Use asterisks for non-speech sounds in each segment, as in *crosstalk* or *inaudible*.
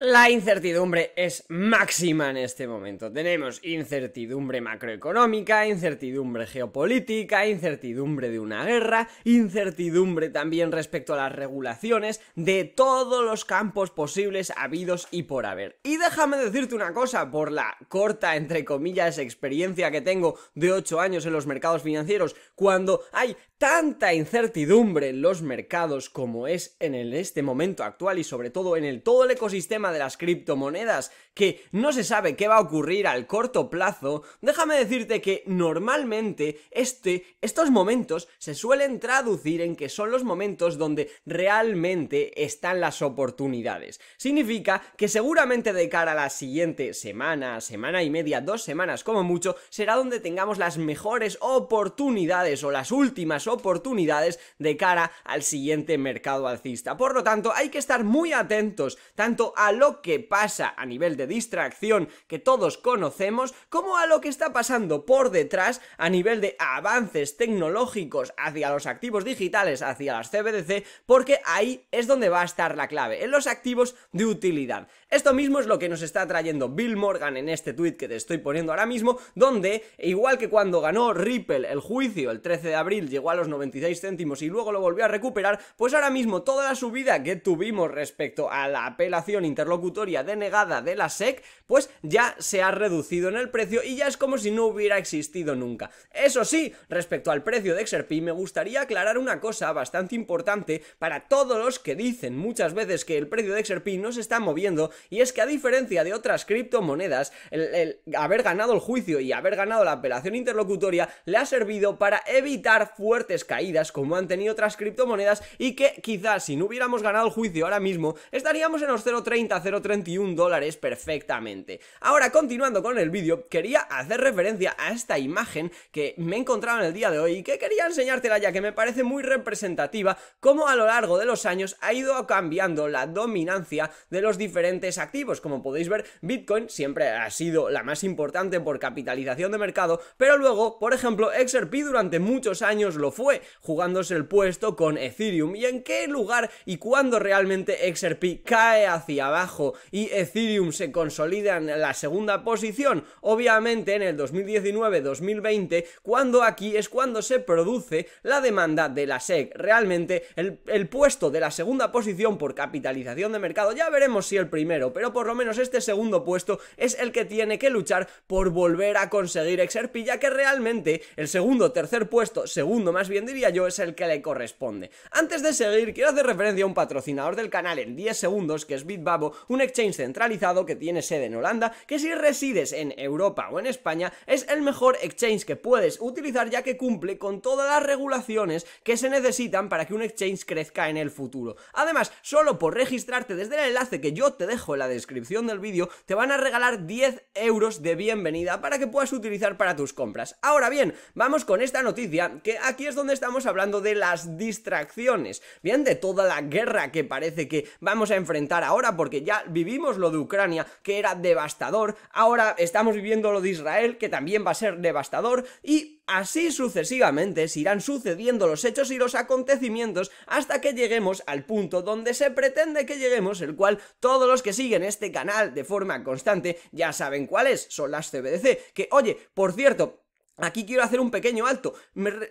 La incertidumbre es máxima en este momento. Tenemos incertidumbre macroeconómica, incertidumbre geopolítica, incertidumbre de una guerra, incertidumbre también respecto a las regulaciones de todos los campos posibles habidos y por haber. Y déjame decirte una cosa, por la corta, entre comillas, experiencia que tengo de 8 años en los mercados financieros, cuando hay tanta incertidumbre en los mercados como es en el, este momento actual y sobre todo en el todo el ecosistema de las criptomonedas que no se sabe qué va a ocurrir al corto plazo, déjame decirte que normalmente este, estos momentos se suelen traducir en que son los momentos donde realmente están las oportunidades. Significa que seguramente de cara a la siguiente semana, semana y media, dos semanas como mucho, será donde tengamos las mejores oportunidades o las últimas oportunidades de cara al siguiente mercado alcista. Por lo tanto, hay que estar muy atentos tanto a lo que pasa a nivel de distracción que todos conocemos, como a lo que está pasando por detrás a nivel de avances tecnológicos hacia los activos digitales, hacia las CBDC, porque ahí es donde va a estar la clave, en los activos de utilidad. Esto mismo es lo que nos está trayendo Bill Morgan en este tweet que te estoy poniendo ahora mismo, donde, igual que cuando ganó Ripple el juicio el 13 de abril, llegó a los 96 céntimos y luego lo volvió a recuperar, pues ahora mismo toda la subida que tuvimos respecto a la apelación interlocutoria denegada de la SEC, pues ya se ha reducido en el precio y ya es como si no hubiera existido nunca. Eso sí, respecto al precio de XRP me gustaría aclarar una cosa bastante importante para todos los que dicen muchas veces que el precio de XRP no se está moviendo y es que a diferencia de otras criptomonedas, el haber ganado el juicio y haber ganado la apelación interlocutoria le ha servido para evitar fuertes caídas como han tenido otras criptomonedas y que quizás si no hubiéramos ganado el juicio ahora mismo estaríamos en los 0.30, 0.31 dólares perfectamente. Ahora continuando con el vídeo, quería hacer referencia a esta imagen que me he encontrado en el día de hoy y que quería enseñártela ya que me parece muy representativa cómo a lo largo de los años ha ido cambiando la dominancia de los diferentes activos. Como podéis ver, Bitcoin siempre ha sido la más importante por capitalización de mercado, pero luego, por ejemplo, XRP durante muchos años lo fue, jugándose el puesto con Ethereum y en qué lugar y cuándo realmente XRP cae hacia abajo y Ethereum se consolida en la segunda posición, obviamente en el 2019-2020, cuando aquí es cuando se produce la demanda de la SEC. Realmente el, el puesto de la segunda posición por capitalización de mercado, ya veremos si el primero, pero por lo menos este segundo puesto es el que tiene que luchar por volver a conseguir XRP, ya que realmente el segundo, tercer puesto, segundo más bien diría yo es el que le corresponde. Antes de seguir, quiero hacer referencia a un patrocinador del canal en 10 segundos, que es Bitbabo, un exchange centralizado que tiene sede en Holanda, que si resides en Europa o en España, es el mejor exchange que puedes utilizar ya que cumple con todas las regulaciones que se necesitan para que un exchange crezca en el futuro. Además, solo por registrarte desde el enlace que yo te dejo en la descripción del vídeo, te van a regalar 10 euros de bienvenida para que puedas utilizar para tus compras. Ahora bien, vamos con esta noticia, que aquí es donde estamos hablando de las distracciones. Bien, de toda la guerra que parece que vamos a enfrentar ahora, porque ya vivimos lo de Ucrania, que era devastador, ahora estamos viviendo lo de Israel, que también va a ser devastador, y Así sucesivamente se irán sucediendo los hechos y los acontecimientos hasta que lleguemos al punto donde se pretende que lleguemos, el cual todos los que siguen este canal de forma constante ya saben cuáles son las CBDC. Que oye, por cierto, Aquí quiero hacer un pequeño alto.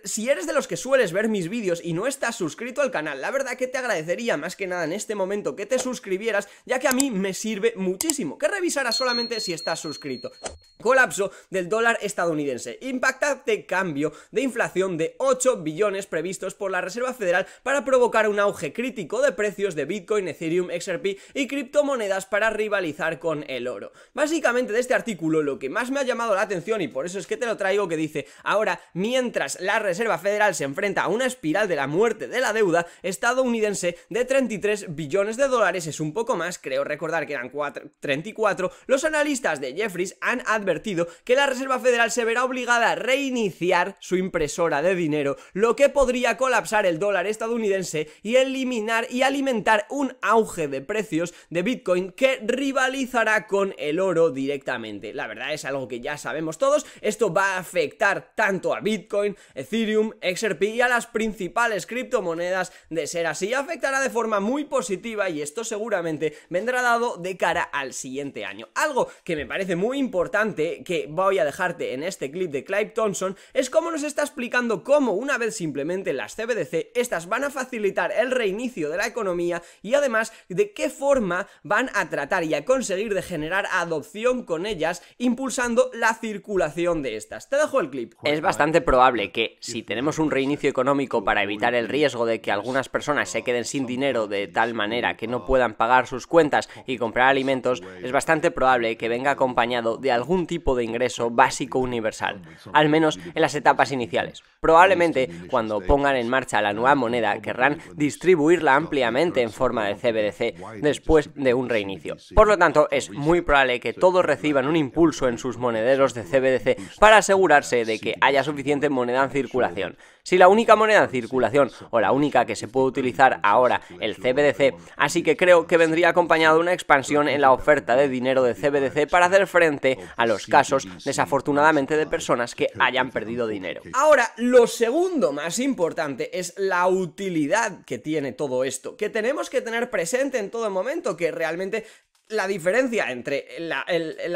si eres de los que sueles ver mis vídeos y no estás suscrito al canal, la verdad que te agradecería más que nada en este momento que te suscribieras, ya que a mí me sirve muchísimo, que revisaras solamente si estás suscrito. Colapso del dólar estadounidense. Impactante cambio de inflación de 8 billones previstos por la Reserva Federal para provocar un auge crítico de precios de Bitcoin, Ethereum, XRP y criptomonedas para rivalizar con el oro. Básicamente de este artículo lo que más me ha llamado la atención y por eso es que te lo traigo que dice, ahora, mientras la Reserva Federal se enfrenta a una espiral de la muerte de la deuda estadounidense de 33 billones de dólares, es un poco más, creo recordar que eran 34, los analistas de Jeffries han advertido que la Reserva Federal se verá obligada a reiniciar su impresora de dinero, lo que podría colapsar el dólar estadounidense y eliminar y alimentar un auge de precios de Bitcoin que rivalizará con el oro directamente. La verdad es algo que ya sabemos todos, esto va a afectar tanto a Bitcoin, Ethereum, XRP y a las principales criptomonedas de ser así. Afectará de forma muy positiva y esto seguramente vendrá dado de cara al siguiente año. Algo que me parece muy importante que voy a dejarte en este clip de Clive Thompson es cómo nos está explicando cómo una vez simplemente las CBDC estas van a facilitar el reinicio de la economía y además de qué forma van a tratar y a conseguir de generar adopción con ellas impulsando la circulación de estas. Te dejo clip. Es bastante probable que, si tenemos un reinicio económico para evitar el riesgo de que algunas personas se queden sin dinero de tal manera que no puedan pagar sus cuentas y comprar alimentos, es bastante probable que venga acompañado de algún tipo de ingreso básico universal, al menos en las etapas iniciales. Probablemente, cuando pongan en marcha la nueva moneda, querrán distribuirla ampliamente en forma de CBDC después de un reinicio. Por lo tanto, es muy probable que todos reciban un impulso en sus monederos de CBDC para asegurarse de que haya suficiente moneda en circulación. Si la única moneda en circulación o la única que se puede utilizar ahora, el CBDC, así que creo que vendría acompañado una expansión en la oferta de dinero de CBDC para hacer frente a los casos desafortunadamente de personas que hayan perdido dinero. Ahora, lo segundo más importante es la utilidad que tiene todo esto, que tenemos que tener presente en todo momento, que realmente la diferencia entre la,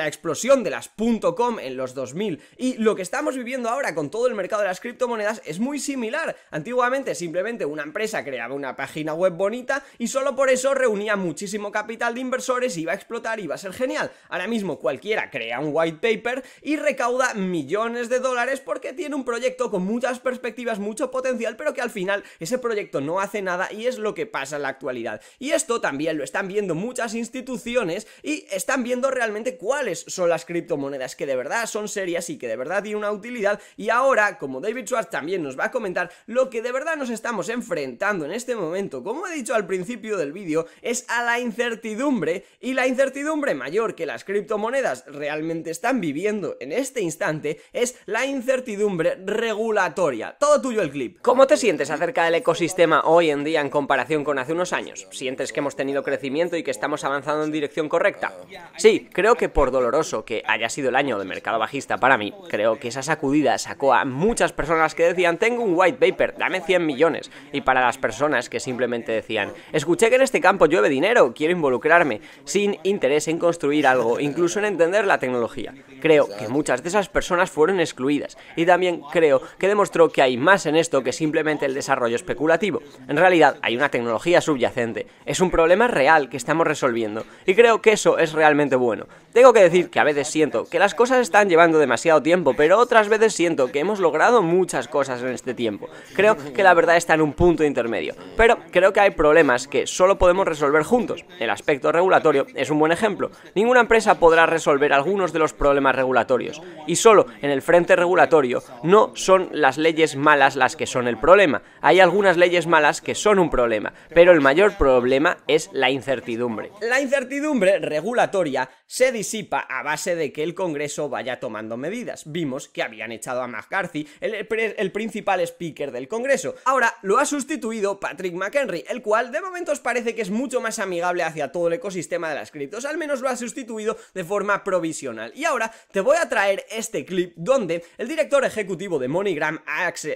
explosión de las .com en los 2000 y lo que estamos viviendo ahora con todo el mercado de las criptomonedas es muy similar. Antiguamente simplemente una empresa creaba una página web bonita y solo por eso reunía muchísimo capital de inversores, Y iba a explotar, iba a ser genial. Ahora mismo cualquiera crea un white paper y recauda millones de dólares porque tiene un proyecto con muchas perspectivas, mucho potencial, pero que al final ese proyecto no hace nada y es lo que pasa en la actualidad. Y esto también lo están viendo muchas instituciones y están viendo realmente cuáles son las criptomonedas que de verdad son serias y que de verdad tienen una utilidad y ahora, como David Schwartz también nos va a comentar, lo que de verdad nos estamos enfrentando en este momento, como he dicho al principio del vídeo, es a la incertidumbre y la incertidumbre mayor que las criptomonedas realmente están viviendo en este instante es la incertidumbre regulatoria. Todo tuyo el clip. ¿Cómo te sientes acerca del ecosistema hoy en día en comparación con hace unos años? ¿Sientes que hemos tenido crecimiento y que estamos avanzando en dirección correcta? Sí, creo que por doloroso que haya sido el año de mercado bajista para mí, creo que esa sacudida sacó a muchas personas que decían, tengo un white paper, dame 100 millones. Y para las personas que simplemente decían, escuché que en este campo llueve dinero, quiero involucrarme, sin interés en construir algo, incluso en entender la tecnología. Creo que muchas de esas personas fueron excluidas. Y también creo que demostró que hay más en esto que simplemente el desarrollo especulativo. En realidad, hay una tecnología subyacente. Es un problema real que estamos resolviendo. Y creo que eso es realmente bueno. Tengo que decir que a veces siento que las cosas están llevando demasiado tiempo, pero otras veces siento que hemos logrado muchas cosas en este tiempo. Creo que la verdad está en un punto intermedio, pero creo que hay problemas que solo podemos resolver juntos. El aspecto regulatorio es un buen ejemplo. Ninguna empresa podrá resolver algunos de los problemas regulatorios, y solo en el frente regulatorio no son las leyes malas las que son el problema. Hay algunas leyes malas que son un problema, pero el mayor problema es la incertidumbre. La incertidumbre regulatoria se disipa a base de que el Congreso vaya tomando medidas. Vimos que habían echado a McCarthy, el, principal speaker del Congreso. Ahora lo ha sustituido Patrick McHenry, el cual de momento os parece que es mucho más amigable hacia todo el ecosistema de las criptos, al menos lo ha sustituido de forma provisional. Y ahora te voy a traer este clip donde el director ejecutivo de MoneyGram,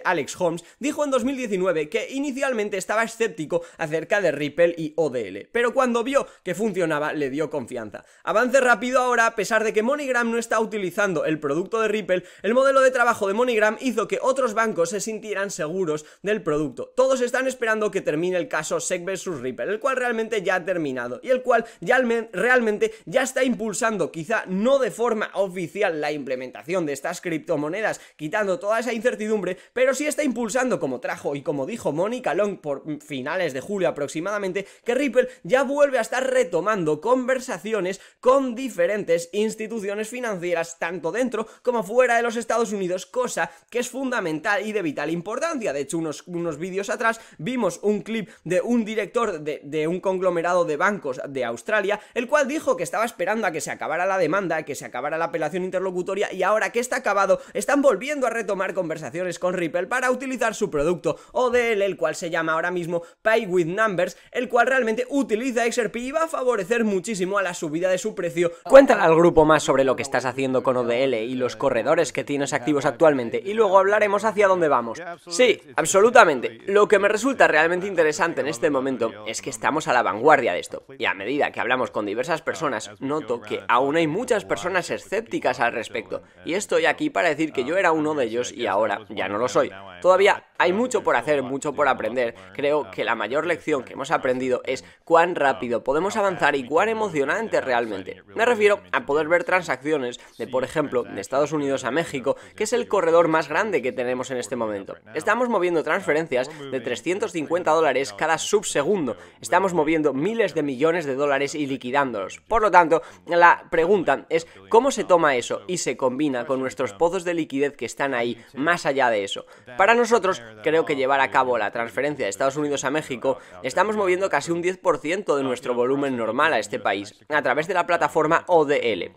Alex Holmes, dijo en 2019 que inicialmente estaba escéptico acerca de Ripple y ODL, pero cuando vio que funcionaba le dio confianza. Avance rápido ahora, a pesar de que MoneyGram no está utilizando el producto de Ripple, el modelo de trabajo de MoneyGram hizo que otros bancos se sintieran seguros del producto. Todos están esperando que termine el caso SEC versus Ripple, el cual realmente ya ha terminado y el cual ya realmente ya está impulsando, quizá no de forma oficial, la implementación de estas criptomonedas, quitando toda esa incertidumbre, pero sí está impulsando, como trajo y como dijo Monica Long por finales de julio aproximadamente, que Ripple ya vuelve a estar retomando conversaciones con diferentes instituciones financieras, tanto dentro como fuera de los Estados Unidos, cosa que es fundamental y de vital importancia. De hecho, unos, unos vídeos atrás vimos un clip de un director de, un conglomerado de bancos de Australia, el cual dijo que estaba esperando a que se acabara la demanda, que se acabara la apelación interlocutoria y ahora que está acabado, están volviendo a retomar conversaciones con Ripple para utilizar su producto ODL, el cual se llama ahora mismo Pay with Numbers, el cual realmente utiliza XRP y va a favorecer mucho muchísimo a la subida de su precio. Cuéntale al grupo más sobre lo que estás haciendo con ODL y los corredores que tienes activos actualmente y luego hablaremos hacia dónde vamos. Sí, absolutamente. Lo que me resulta realmente interesante en este momento es que estamos a la vanguardia de esto y a medida que hablamos con diversas personas noto que aún hay muchas personas escépticas al respecto y estoy aquí para decir que yo era uno de ellos y ahora ya no lo soy. Todavía hay mucho por hacer, mucho por aprender. Creo que la mayor lección que hemos aprendido es cuán rápido podemos avanzar y cuán emocionante realmente. Me refiero a poder ver transacciones de, por ejemplo, de Estados Unidos a México, que es el corredor más grande que tenemos en este momento. Estamos moviendo transferencias de 350 dólares cada subsegundo. Estamos moviendo miles de millones de dólares y liquidándolos. Por lo tanto, la pregunta es cómo se toma eso y se combina con nuestros pozos de liquidez que están ahí, más allá de eso. Para nosotros, creo que llevar a cabo la transferencia de Estados Unidos a México, estamos moviendo casi un 10% de nuestro volumen normal a este país, a través de la plataforma ODL.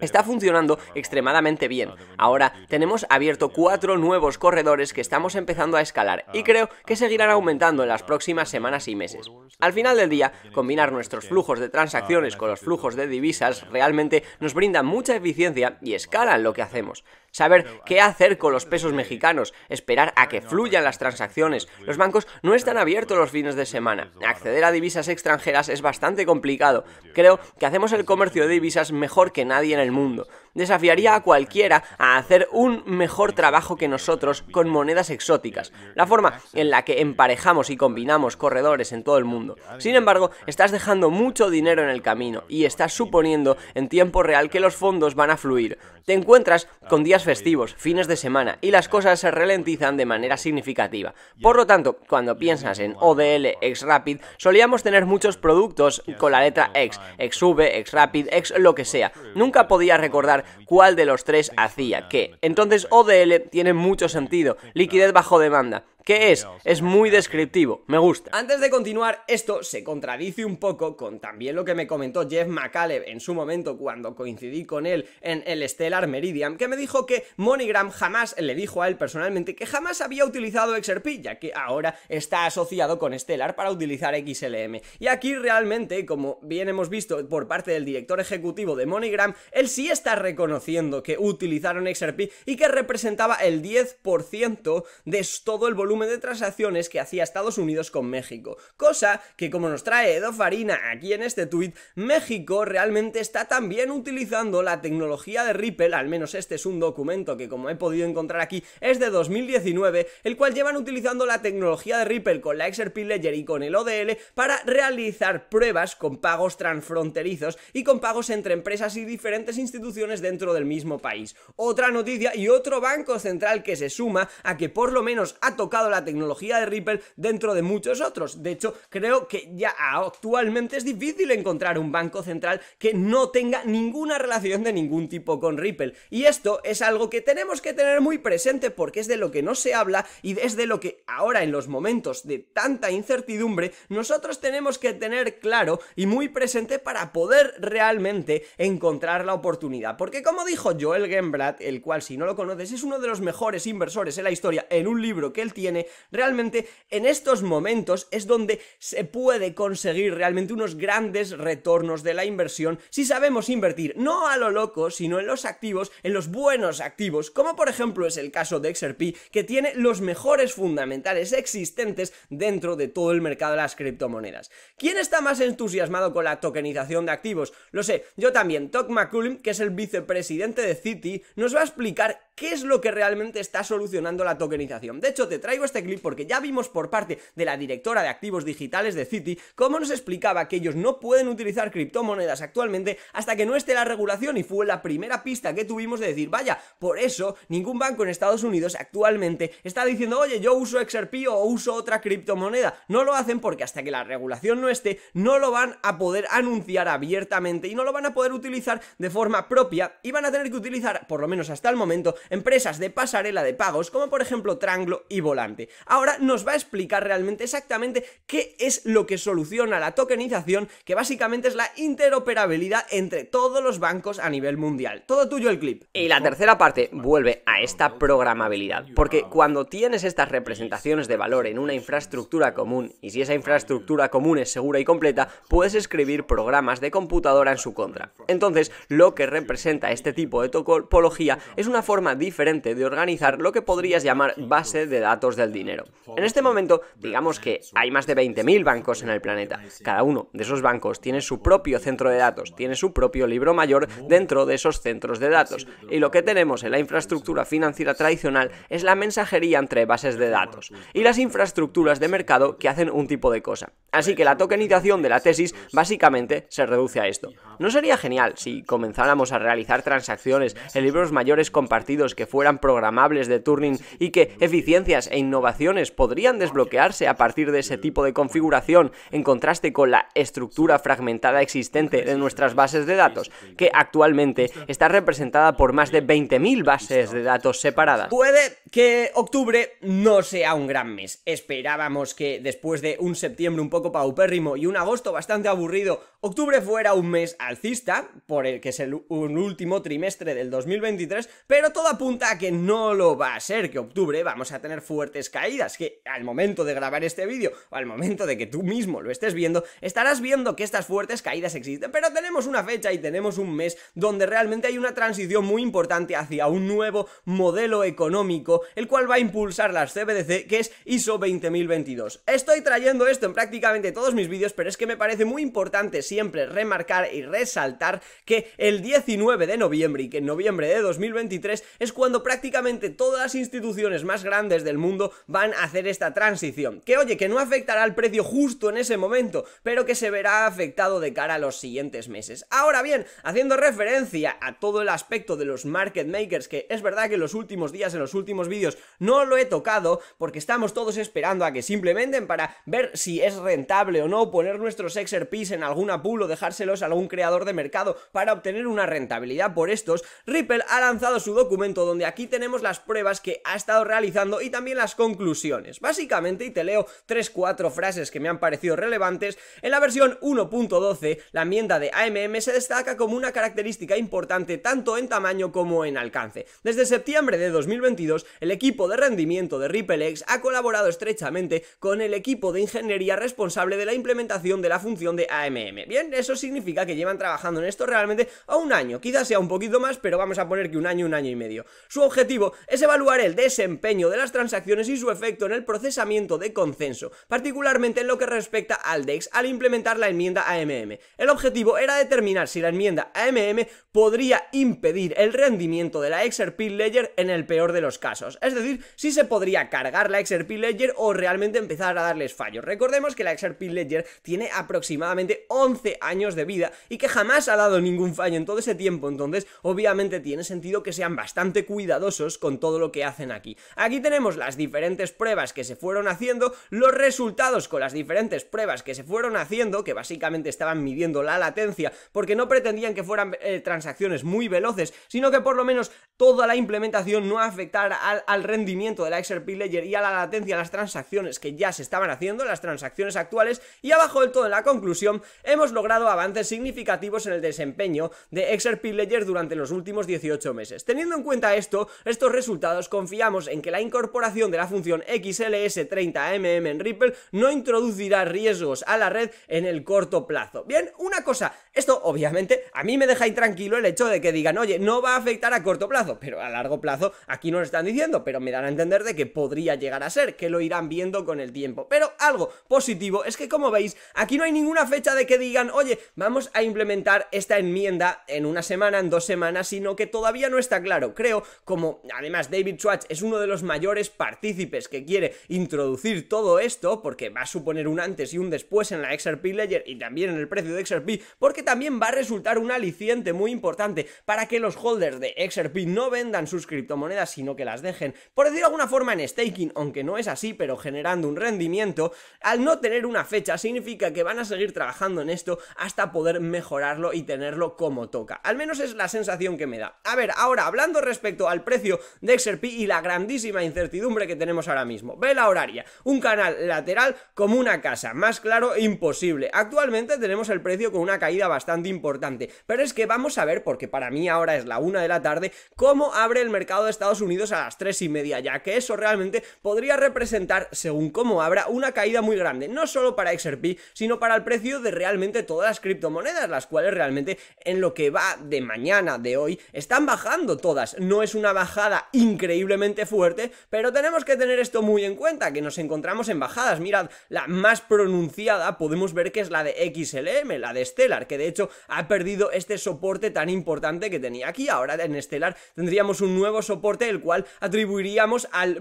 Está funcionando extremadamente bien. Ahora tenemos abierto cuatro nuevos corredores que estamos empezando a escalar y ah, creo que ah, seguirán ah, aumentando en las próximas semanas y meses. Al final del día, combinar nuestros flujos de transacciones con los flujos de divisas realmente nos brinda mucha eficiencia y escala en lo que hacemos. Saber qué hacer con los pesos mexicanos, esperar a que fluya las transacciones. Los bancos no están abiertos los fines de semana. Acceder a divisas extranjeras es bastante complicado. Creo que hacemos el comercio de divisas mejor que nadie en el mundo desafiaría a cualquiera a hacer un mejor trabajo que nosotros con monedas exóticas, la forma en la que emparejamos y combinamos corredores en todo el mundo. Sin embargo, estás dejando mucho dinero en el camino y estás suponiendo en tiempo real que los fondos van a fluir. Te encuentras con días festivos, fines de semana y las cosas se ralentizan de manera significativa. Por lo tanto, cuando piensas en ODL X-Rapid, solíamos tener muchos productos con la letra X, XV, X-Rapid, X lo que sea. Nunca podía recordar cuál de los tres hacía qué. Entonces ODL tiene mucho sentido, liquidez bajo demanda. ¿Qué es? Es muy descriptivo, me gusta. Antes de continuar, esto se contradice un poco con también lo que me comentó Jeff McCaleb en su momento cuando coincidí con él en el Stellar Meridian, que me dijo que MoneyGram jamás le dijo a él personalmente que jamás había utilizado XRP, ya que ahora está asociado con Stellar para utilizar XLM. Y aquí realmente, como bien hemos visto por parte del director ejecutivo de MoneyGram, él sí está reconociendo que utilizaron XRP y que representaba el 10% de todo el volumen de transacciones que hacía Estados Unidos con México. Cosa que, como nos trae Edo Farina aquí en este tuit, México realmente está también utilizando la tecnología de Ripple, al menos este es un documento que como he podido encontrar aquí es de 2019, el cual llevan utilizando la tecnología de Ripple con la XRP Ledger y con el ODL para realizar pruebas con pagos transfronterizos y con pagos entre empresas y diferentes instituciones dentro del mismo país. Otra noticia y otro banco central que se suma a que por lo menos ha tocado la tecnología de Ripple dentro de muchos otros. De hecho, creo que ya actualmente es difícil encontrar un banco central que no tenga ninguna relación de ningún tipo con Ripple. Y esto es algo que tenemos que tener muy presente porque es de lo que no se habla y es de lo que ahora en los momentos de tanta incertidumbre nosotros tenemos que tener claro y muy presente para poder realmente encontrar la oportunidad. Porque como dijo Joel Gembrat, el cual si no lo conoces es uno de los mejores inversores en la historia en un libro que él tiene, Realmente en estos momentos es donde se puede conseguir realmente unos grandes retornos de la inversión si sabemos invertir no a lo loco, sino en los activos, en los buenos activos, como por ejemplo es el caso de XRP, que tiene los mejores fundamentales existentes dentro de todo el mercado de las criptomonedas. ¿Quién está más entusiasmado con la tokenización de activos? Lo sé, yo también. toc McCullum, que es el vicepresidente de Citi, nos va a explicar qué es lo que realmente está solucionando la tokenización. De hecho, te traigo este clip porque ya vimos por parte de la directora de activos digitales de Citi cómo nos explicaba que ellos no pueden utilizar criptomonedas actualmente hasta que no esté la regulación y fue la primera pista que tuvimos de decir, vaya, por eso ningún banco en Estados Unidos actualmente está diciendo, oye, yo uso XRP o uso otra criptomoneda. No lo hacen porque hasta que la regulación no esté, no lo van a poder anunciar abiertamente y no lo van a poder utilizar de forma propia y van a tener que utilizar, por lo menos hasta el momento, empresas de pasarela de pagos como por ejemplo Tranglo y Volant. Ahora nos va a explicar realmente exactamente qué es lo que soluciona la tokenización, que básicamente es la interoperabilidad entre todos los bancos a nivel mundial. Todo tuyo el clip. Y la tercera parte vuelve a esta programabilidad, porque cuando tienes estas representaciones de valor en una infraestructura común, y si esa infraestructura común es segura y completa, puedes escribir programas de computadora en su contra. Entonces, lo que representa este tipo de topología es una forma diferente de organizar lo que podrías llamar base de datos de dinero. En este momento, digamos que hay más de 20.000 bancos en el planeta. Cada uno de esos bancos tiene su propio centro de datos, tiene su propio libro mayor dentro de esos centros de datos. Y lo que tenemos en la infraestructura financiera tradicional es la mensajería entre bases de datos y las infraestructuras de mercado que hacen un tipo de cosa. Así que la tokenización de la tesis básicamente se reduce a esto. ¿No sería genial si comenzáramos a realizar transacciones en libros mayores compartidos que fueran programables de Turing y que eficiencias e innovaciones podrían desbloquearse a partir de ese tipo de configuración en contraste con la estructura fragmentada existente de nuestras bases de datos, que actualmente está representada por más de 20.000 bases de datos separadas? Puede que octubre no sea un gran mes. Esperábamos que después de un septiembre un poco paupérrimo y un agosto bastante aburrido, octubre fuera un mes alcista, por el que es el último trimestre del 2023, pero todo apunta a que no lo va a ser, que octubre vamos a tener fuertes caídas, que al momento de grabar este vídeo, o al momento de que tú mismo lo estés viendo, estarás viendo que estas fuertes caídas existen, pero tenemos una fecha y tenemos un mes donde realmente hay una transición muy importante hacia un nuevo modelo económico, el cual va a impulsar las CBDC, que es ISO 20022. Estoy trayendo esto en práctica todos mis vídeos, pero es que me parece muy importante siempre remarcar y resaltar que el 19 de noviembre y que en noviembre de 2023 es cuando prácticamente todas las instituciones más grandes del mundo van a hacer esta transición. Que oye, que no afectará al precio justo en ese momento, pero que se verá afectado de cara a los siguientes meses. Ahora bien, haciendo referencia a todo el aspecto de los market makers, que es verdad que en los últimos días, en los últimos vídeos, no lo he tocado porque estamos todos esperando a que simplemente para ver si es real rentable o no poner nuestros XRPs en alguna pool o dejárselos a algún creador de mercado para obtener una rentabilidad por estos, Ripple ha lanzado su documento donde aquí tenemos las pruebas que ha estado realizando y también las conclusiones. Básicamente, y te leo 3-4 frases que me han parecido relevantes, en la versión 1.12 la enmienda de AMM se destaca como una característica importante tanto en tamaño como en alcance. Desde septiembre de 2022, el equipo de rendimiento de RippleX ha colaborado estrechamente con el equipo de ingeniería responsable de la implementación de la función de AMM. Bien, eso significa que llevan trabajando en esto realmente a un año, quizás sea un poquito más, pero vamos a poner que un año, un año y medio. Su objetivo es evaluar el desempeño de las transacciones y su efecto en el procesamiento de consenso, particularmente en lo que respecta al DEX al implementar la enmienda AMM. El objetivo era determinar si la enmienda AMM podría impedir el rendimiento de la XRP Ledger en el peor de los casos, es decir, si se podría cargar la XRP Ledger o realmente empezar a darles fallos. Recordemos que la XRP Ledger tiene aproximadamente 11 años de vida y que jamás ha dado ningún fallo en todo ese tiempo, entonces obviamente tiene sentido que sean bastante cuidadosos con todo lo que hacen aquí. Aquí tenemos las diferentes pruebas que se fueron haciendo, los resultados con las diferentes pruebas que se fueron haciendo, que básicamente estaban midiendo la latencia, porque no pretendían que fueran eh, transacciones muy veloces, sino que por lo menos toda la implementación no afectara al, rendimiento de la XRP Ledger y a la latencia de las transacciones que ya se estaban haciendo, las transacciones actuales y abajo del todo en la conclusión hemos logrado avances significativos en el desempeño de XRP Ledger durante los últimos 18 meses. Teniendo en cuenta esto, estos resultados confiamos en que la incorporación de la función XLS30MM en Ripple no introducirá riesgos a la red en el corto plazo. Bien, una cosa, esto obviamente a mí me deja intranquilo el hecho de que digan, oye, no va a afectar a corto plazo, pero a largo plazo aquí no lo están diciendo, pero me dan a entender de que podría llegar a ser, que lo irán viendo con el tiempo. Pero algo positivo es que como veis, aquí no hay ninguna fecha de que digan, oye, vamos a implementar esta enmienda en una semana, en dos semanas, sino que todavía no está claro. Creo, como además David Schwartz es uno de los mayores partícipes que quiere introducir todo esto, porque va a suponer un antes y un después en la XRP Ledger y también en el precio de XRP, porque también va a resultar un aliciente muy importante para que los holders de XRP no vendan sus criptomonedas, sino que las dejen, por decir alguna forma, en staking, aunque no es así, pero generando un rendimiento, al no tener una fecha significa que van a seguir trabajando en esto hasta poder mejorarlo y tenerlo como toca. Al menos es la sensación que me da. A ver, ahora hablando respecto al precio de XRP y la grandísima incertidumbre que tenemos ahora mismo. Ve la horaria, un canal lateral como una casa, más claro imposible. Actualmente tenemos el precio con una caída bastante importante, pero es que vamos a ver, porque para mí ahora es la una de la tarde, cómo abre el mercado de Estados Unidos a las tres y media, ya que eso realmente podría representar, según cómo abra, una caída muy grande, no solo para XRP, sino para el precio de realmente todas las criptomonedas, las cuales realmente en lo que va de mañana, de hoy, están bajando todas. No es una bajada increíblemente fuerte, pero tenemos que tener esto muy en cuenta, que nos encontramos en bajadas. Mirad, la más pronunciada podemos ver que es la de XLM, la de Stellar, que de hecho ha perdido este soporte tan importante que tenía aquí. Ahora en Stellar tendríamos un nuevo soporte, el cual atribuiríamos al,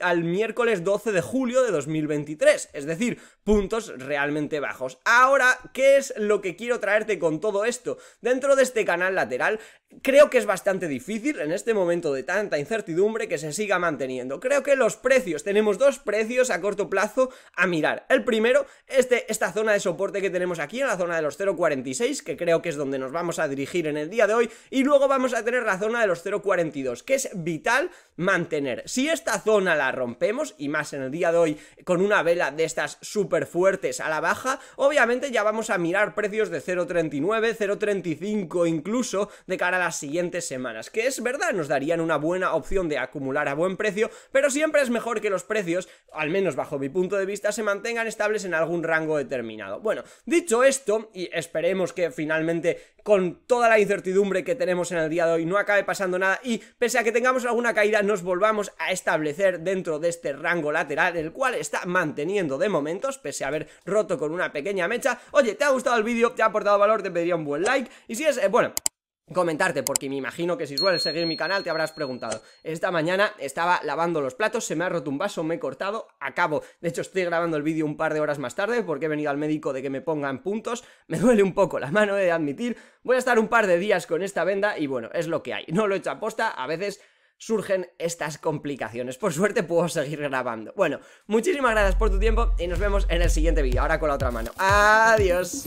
al miércoles 12 de julio de 2023. Es decir, puntos realmente bajos. Ahora, ¿qué es lo que quiero traerte con todo esto? Dentro de este canal lateral, creo que es bastante difícil en este momento de tanta incertidumbre que se siga manteniendo. Creo que los precios, tenemos dos precios a corto plazo a mirar. El primero, este, esta zona de soporte que tenemos aquí, en la zona de los 0.46, que creo que es donde nos vamos a dirigir en el día de hoy, y luego vamos a tener la zona de los 0.42, que es vital mantener. Si esta zona la rompemos, y más en el día de hoy, con una vela de estas súper fuertes a la baja, obviamente ya vamos a mirar precios de 0.39, 0.35 incluso de cara a las siguientes semanas, que es verdad, nos darían una buena opción de acumular a buen precio, pero siempre es mejor que los precios, al menos bajo mi punto de vista, se mantengan estables en algún rango determinado. Bueno, dicho esto, y esperemos que finalmente con toda la incertidumbre que tenemos en el día de hoy no acabe pasando nada y pese a que tengamos alguna caída nos volvamos a establecer dentro de este rango lateral, el cual está manteniendo de momentos pese a haber roto con una pequeña mecha. Oye, ¿te ha gustado el vídeo? ¿Te ha aportado valor? Te pediría un buen like. Y si es, eh, bueno, comentarte, porque me imagino que si sueles seguir mi canal te habrás preguntado. Esta mañana estaba lavando los platos, se me ha roto un vaso, me he cortado, acabo. De hecho, estoy grabando el vídeo un par de horas más tarde porque he venido al médico de que me pongan puntos. *laughs* Me duele un poco la mano, he de admitir. Voy a estar un par de días con esta venda y bueno, es lo que hay. No lo he hecho posta, a veces surgen estas complicaciones. Por suerte puedo seguir grabando. Bueno, muchísimas gracias por tu tiempo y nos vemos en el siguiente vídeo. Ahora con la otra mano. Adiós.